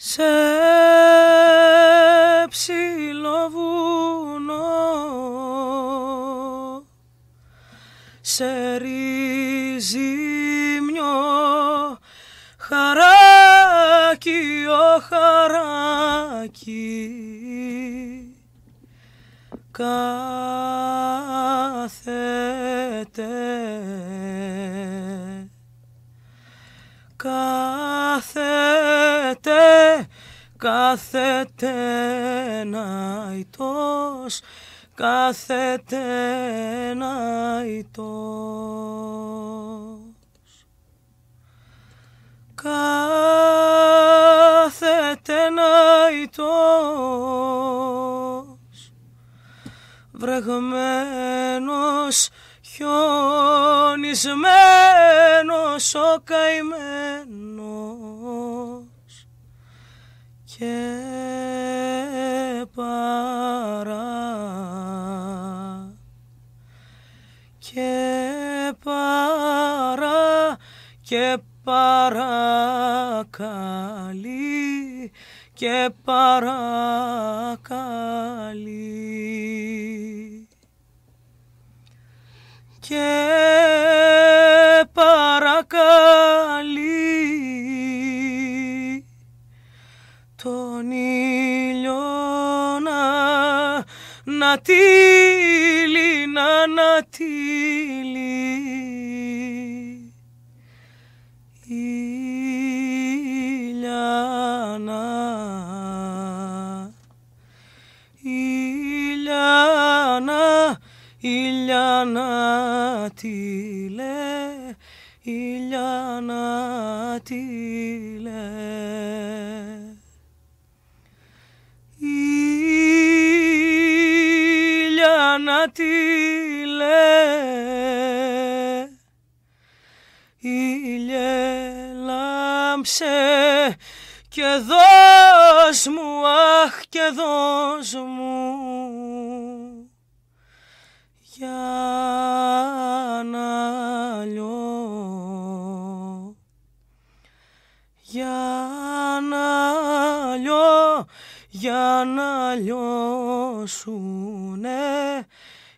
σε ψηλό βουνό σε ριζιμιό χαράκι ο χαράκι κα Κάθεται Ναϊτός, ητός, κάθεται Κάθετε, ητός. Κάθεται βρεγμένος χιονισμένος ο καημένος. και παρά και παρά και παρακαλεί και παρακαλεί και να τύλει, να να τύλει. Ηλιάνα, Ηλιάνα, Ηλιάνα τύλε, Ηλιάνα να τη λέει Ήλιε λάμψε και δώσ' μου, αχ και δώσ' μου για να λιώ, για να λιώ για να λιώσουνε,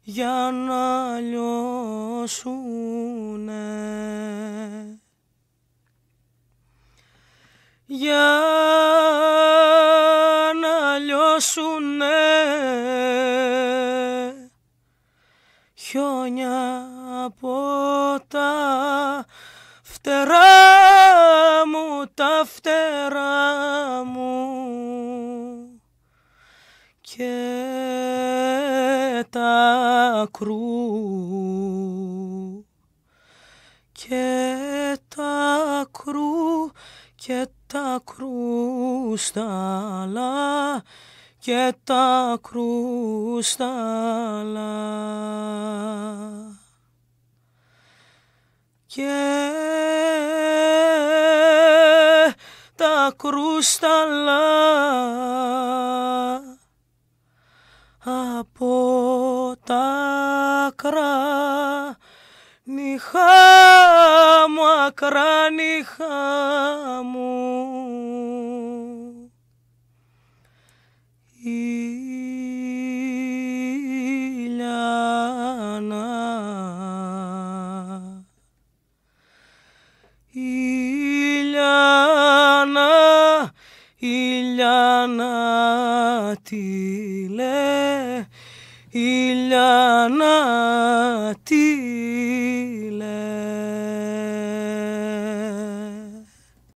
για να λιώσουνε. Για να λιώσουνε χιόνια από τα φτερά μου τα φτερά και τα κρού και τα κρού και τα κρούσταλα και τα κρούσταλα και τα κρούσταλα από τα κρά νυχά μου, ακρά νυχά μου. Ηλιάνα, Ηλιάνα, Ηλιάνα τη λέει ηλιανάτη